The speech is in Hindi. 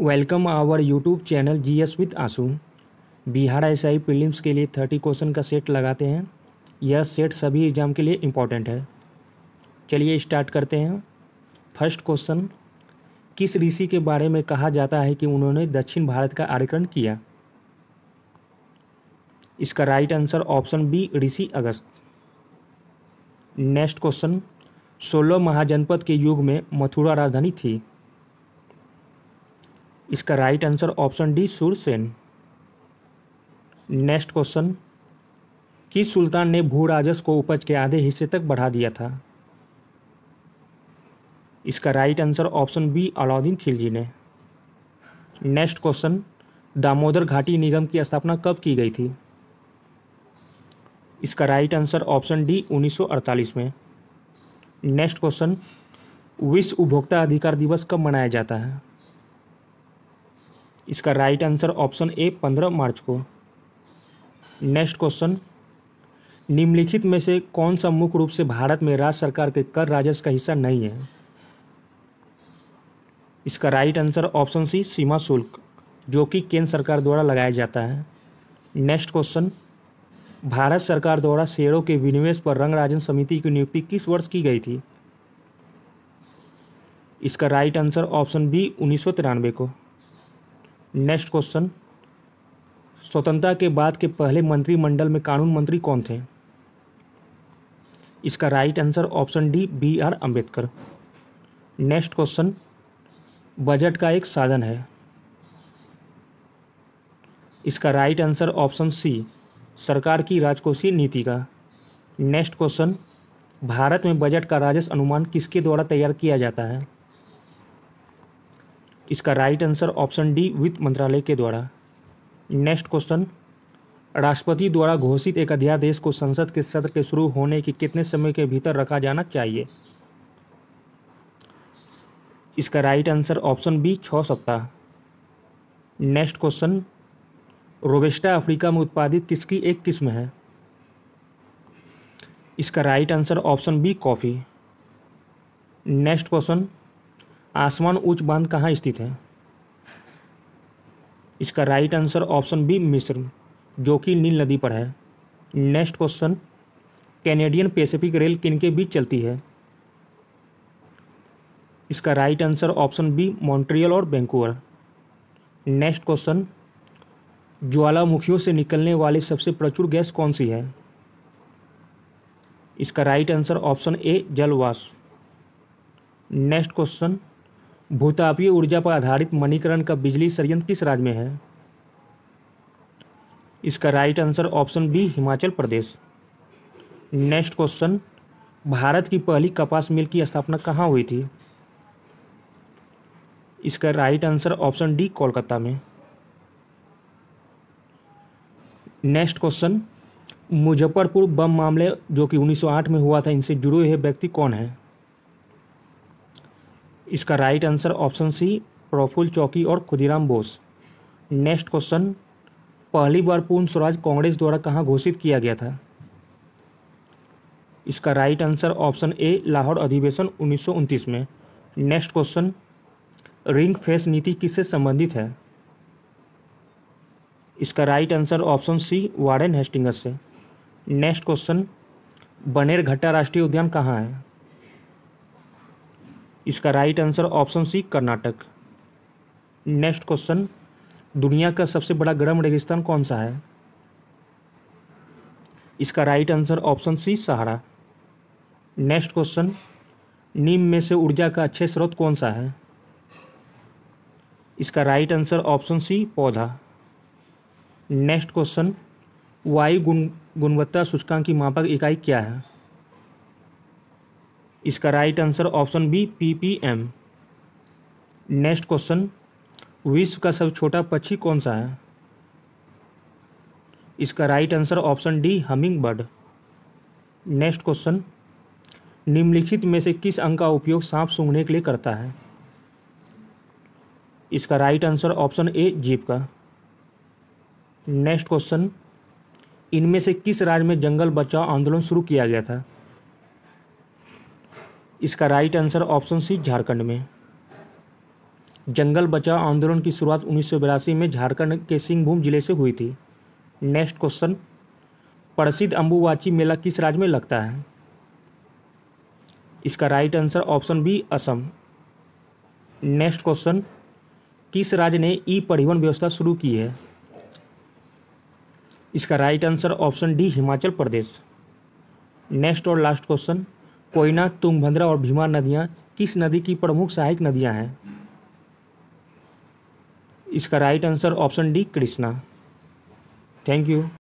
welcome our YouTube channel G S with आंसू बिहार एस आई के लिए थर्टी क्वेश्चन का सेट लगाते हैं यह सेट सभी एग्ज़ाम के लिए इम्पॉर्टेंट है चलिए स्टार्ट करते हैं फर्स्ट क्वेश्चन किस ऋषि के बारे में कहा जाता है कि उन्होंने दक्षिण भारत का आर्यकरण किया इसका राइट आंसर ऑप्शन बी ऋषि अगस्त नेक्स्ट क्वेश्चन सोलह महाजनपद के युग में मथुरा राजधानी थी इसका right answer option D Surasen next question किस सुल्तान ने भू राजस्व को उपज के आधे हिस्से तक बढ़ा दिया था इसका right answer option B Alauddin Khilji ने नेक्स्ट क्वेश्चन दामोदर घाटी निगम की स्थापना कब की गई थी इसका राइट आंसर ऑप्शन डी 1948 में नेक्स्ट क्वेश्चन विश्व उपभोक्ता अधिकार दिवस कब मनाया जाता है इसका राइट आंसर ऑप्शन ए पंद्रह मार्च को नेक्स्ट क्वेश्चन निम्नलिखित में से कौन सा मुख्य रूप से भारत में राज्य सरकार के कर राजस्व का हिस्सा नहीं है इसका राइट आंसर ऑप्शन सी सीमा शुल्क जो कि केंद्र सरकार द्वारा लगाया जाता है नेक्स्ट क्वेश्चन भारत सरकार द्वारा शेयरों के विनिवेश पर रंगराजन समिति की नियुक्ति किस वर्ष की गई थी इसका राइट आंसर ऑप्शन बी उन्नीस को नेक्स्ट क्वेश्चन स्वतंत्रता के बाद के पहले मंत्रिमंडल में कानून मंत्री कौन थे इसका right answer option D B R Ambedkar next question budget का एक साधन है इसका राइट आंसर ऑप्शन सी सरकार की राजकोषीय नीति का नेक्स्ट क्वेश्चन भारत में बजट का राजस्व अनुमान किसके द्वारा तैयार किया जाता है इसका राइट आंसर ऑप्शन डी वित्त मंत्रालय के द्वारा नेक्स्ट क्वेश्चन राष्ट्रपति द्वारा घोषित एक अध्यादेश को संसद के सत्र के शुरू होने के कितने समय के भीतर रखा जाना चाहिए इसका राइट आंसर ऑप्शन बी छः सप्ताह नेक्स्ट क्वेश्चन रोबेस्टा अफ्रीका में उत्पादित किसकी एक किस्म है इसका right answer option B coffee next question आसमान उच्च बांध कहाँ स्थित है इसका राइट आंसर ऑप्शन बी मिस्र जो कि नील नदी पर है next question Canadian Pacific rail किनके बीच चलती है इसका right answer option B Montreal और बैंकुअर नेक्स्ट क्वेश्चन ज्वालामुखियों से निकलने वाली सबसे प्रचुर गैस कौन सी है इसका राइट आंसर ऑप्शन ए जलवाष्प नेक्स्ट क्वेश्चन भूतापीय ऊर्जा पर आधारित मणिकरण का बिजली संयंत्र किस राज्य में है इसका right answer option B Himachal Pradesh next question Bharat की पहली कपास मिल की स्थापना कहाँ हुई थी इसका right answer option D Kolkata में नेक्स्ट क्वेश्चन मुजफ्फरपुर बम मामले जो कि 1908 में हुआ था इनसे जुड़े हुए व्यक्ति कौन है इसका right answer option C Prafull Chaki और खुदीराम बोस नेक्स्ट क्वेश्चन पहली बार पूर्ण स्वराज कांग्रेस द्वारा कहाँ घोषित किया गया था इसका right answer option A Lahore अधिवेशन उन्नीस में नेक्स्ट क्वेश्चन रिंग फेस नीति किससे संबंधित है इसका right answer option C Warren Hastings से नेक्स्ट क्वेश्चन बनेर घट्टा राष्ट्रीय उद्यान कहाँ है इसका right answer option C Karnataka next question दुनिया का सबसे बड़ा गर्म रेगिस्तान कौन सा है इसका right answer option C Sahara next question नीम में से ऊर्जा का अच्छे स्रोत कौन सा है इसका राइट आंसर ऑप्शन सी पौधा नेक्स्ट क्वेश्चन वायु गुण गुणवत्ता सूचकांक की मापक इकाई क्या है इसका right answer option B PPM next question विश्व का सबसे छोटा पक्षी कौन सा है इसका right answer option D hummingbird next question निम्नलिखित में से किस अंग का उपयोग सांप सूंघने के लिए करता है इसका right answer option A jeep का नेक्स्ट क्वेश्चन इनमें से किस राज्य में जंगल बचाओ आंदोलन शुरू किया गया था इसका right answer option C Jharkhand में जंगल बचाओ आंदोलन की शुरुआत उन्नीस में झारखंड के सिंहभूम जिले से हुई थी नेक्स्ट क्वेश्चन प्रसिद्ध अम्बुवाची मेला किस राज्य में लगता है इसका right answer option B Assam next question किस राज्य ने ई परिवहन व्यवस्था शुरू की है इसका right answer option D Himachal Pradesh next और लास्ट क्वेश्चन कोयना तुंगभद्रा और भीमा नदियां किस नदी की प्रमुख सहायक नदियां हैं इसका right answer option D Krishna thank you